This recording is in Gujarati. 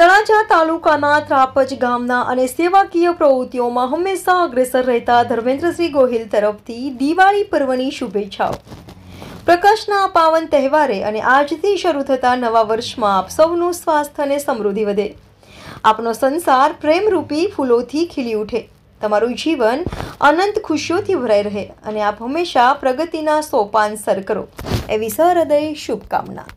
તળાજા તાલુકાના ત્રાપજ ગામના અને સેવાકીય પ્રવૃત્તિઓમાં હંમેશા અગ્રેસર રહેતા ધર્મેન્દ્રસિંહ ગોહિલ તરફથી દિવાળી પર્વની શુભેચ્છાઓ પ્રકાશના પાવન તહેવારે અને આજથી શરૂ થતા નવા વર્ષમાં આપ સૌનું સ્વાસ્થ્ય અને સમૃદ્ધિ વધે આપનો સંસાર પ્રેમરૂપી ફૂલોથી ખીલી ઉઠે તમારું જીવન અનંત ખુશીઓથી ભરાઈ રહે અને આપ હંમેશા પ્રગતિના સોપાન સર કરો એવી સહૃદય શુભકામના